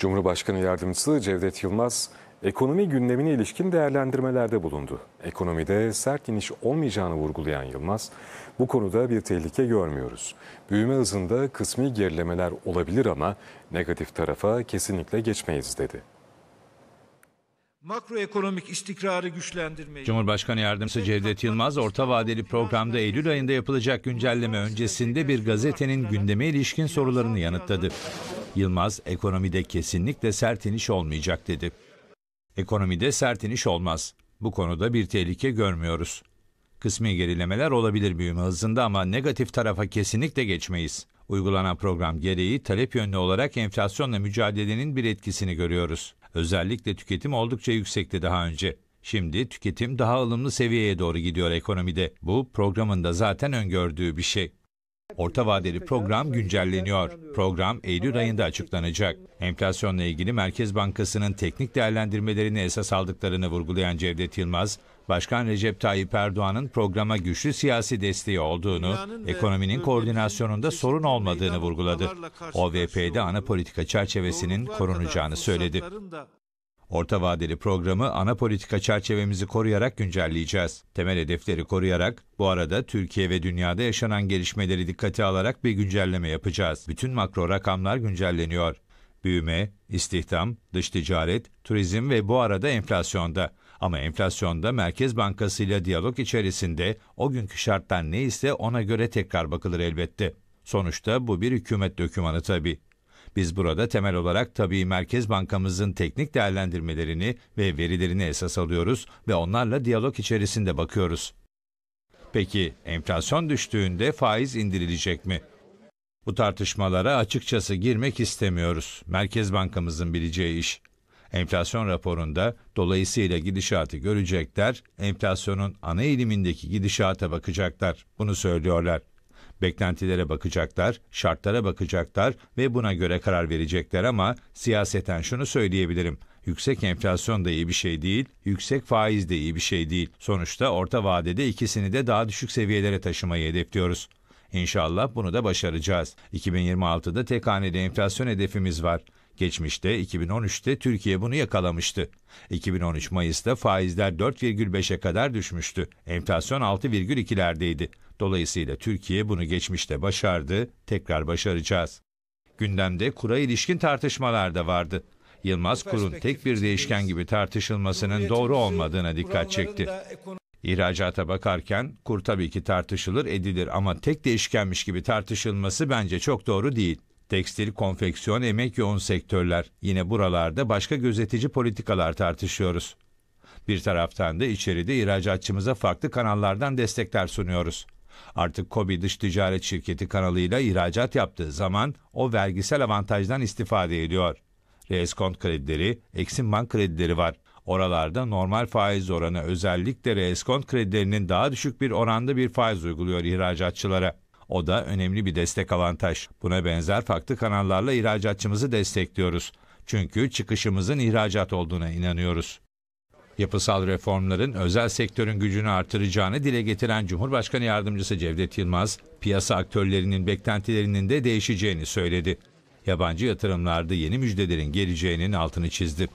Cumhurbaşkanı Yardımcısı Cevdet Yılmaz, ekonomi gündemine ilişkin değerlendirmelerde bulundu. Ekonomide sert iniş olmayacağını vurgulayan Yılmaz, bu konuda bir tehlike görmüyoruz. Büyüme hızında kısmi gerilemeler olabilir ama negatif tarafa kesinlikle geçmeyiz dedi makroekonomik istikrarı güçlendirmeyi. Cumhurbaşkanı Yardımcısı Cevdet Yılmaz orta vadeli programda Eylül ayında yapılacak güncelleme öncesinde bir gazetenin gündeme ilişkin sorularını yanıtladı. Yılmaz ekonomide kesinlikle sert iniş olmayacak dedi. Ekonomide sert iniş olmaz. Bu konuda bir tehlike görmüyoruz. Kısmi gerilemeler olabilir büyüme hızında ama negatif tarafa kesinlikle geçmeyiz. Uygulanan program gereği talep yönlü olarak enflasyonla mücadelenin bir etkisini görüyoruz. Özellikle tüketim oldukça yüksekti daha önce. Şimdi tüketim daha alımlı seviyeye doğru gidiyor ekonomide. Bu programın da zaten öngördüğü bir şey orta vadeli program güncelleniyor. Program Eylül ayında açıklanacak. Enflasyonla ilgili Merkez Bankası'nın teknik değerlendirmelerini esas aldıklarını vurgulayan Cevdet Yılmaz, Başkan Recep Tayyip Erdoğan'ın programa güçlü siyasi desteği olduğunu, ekonominin koordinasyonunda sorun olmadığını vurguladı. OVP'de ana politika çerçevesinin korunacağını söyledi. Orta vadeli programı ana politika çerçevemizi koruyarak güncelleyeceğiz. Temel hedefleri koruyarak, bu arada Türkiye ve dünyada yaşanan gelişmeleri dikkate alarak bir güncelleme yapacağız. Bütün makro rakamlar güncelleniyor. Büyüme, istihdam, dış ticaret, turizm ve bu arada enflasyonda. Ama enflasyonda Merkez Bankası ile diyalog içerisinde o günkü şartlar neyse ona göre tekrar bakılır elbette. Sonuçta bu bir hükümet dokümanı tabii. Biz burada temel olarak tabii Merkez Bankamızın teknik değerlendirmelerini ve verilerini esas alıyoruz ve onlarla diyalog içerisinde bakıyoruz. Peki enflasyon düştüğünde faiz indirilecek mi? Bu tartışmalara açıkçası girmek istemiyoruz. Merkez Bankamızın bileceği iş. Enflasyon raporunda dolayısıyla gidişatı görecekler, enflasyonun ana ilimindeki gidişata bakacaklar. Bunu söylüyorlar. Beklentilere bakacaklar, şartlara bakacaklar ve buna göre karar verecekler ama siyaseten şunu söyleyebilirim. Yüksek enflasyon da iyi bir şey değil, yüksek faiz de iyi bir şey değil. Sonuçta orta vadede ikisini de daha düşük seviyelere taşımayı hedefliyoruz. İnşallah bunu da başaracağız. 2026'da tek haneli enflasyon hedefimiz var. Geçmişte 2013'te Türkiye bunu yakalamıştı. 2013 Mayıs'ta faizler 4,5'e kadar düşmüştü. Enflasyon 6,2'lerdeydi. Dolayısıyla Türkiye bunu geçmişte başardı, tekrar başaracağız. Gündemde kura ilişkin tartışmalar da vardı. Yılmaz kurun tek bir değişken gibi tartışılmasının doğru olmadığına dikkat çekti. İhracata bakarken kur tabii ki tartışılır edilir ama tek değişkenmiş gibi tartışılması bence çok doğru değil tekstil, konfeksiyon, emek yoğun sektörler. Yine buralarda başka gözetici politikalar tartışıyoruz. Bir taraftan da içeride ihracatçımıza farklı kanallardan destekler sunuyoruz. Artık Kobi Dış Ticaret Şirketi kanalıyla ihracat yaptığı zaman o vergisel avantajdan istifade ediyor. Reeskont kredileri, Eksim Bank kredileri var. Oralarda normal faiz oranı özellikle reeskont kredilerinin daha düşük bir oranda bir faiz uyguluyor ihracatçılara. O da önemli bir destek avantaj. Buna benzer farklı kanallarla ihracatçımızı destekliyoruz. Çünkü çıkışımızın ihracat olduğuna inanıyoruz. Yapısal reformların özel sektörün gücünü artıracağını dile getiren Cumhurbaşkanı Yardımcısı Cevdet Yılmaz, piyasa aktörlerinin beklentilerinin de değişeceğini söyledi. Yabancı yatırımlarda yeni müjdelerin geleceğinin altını çizdi.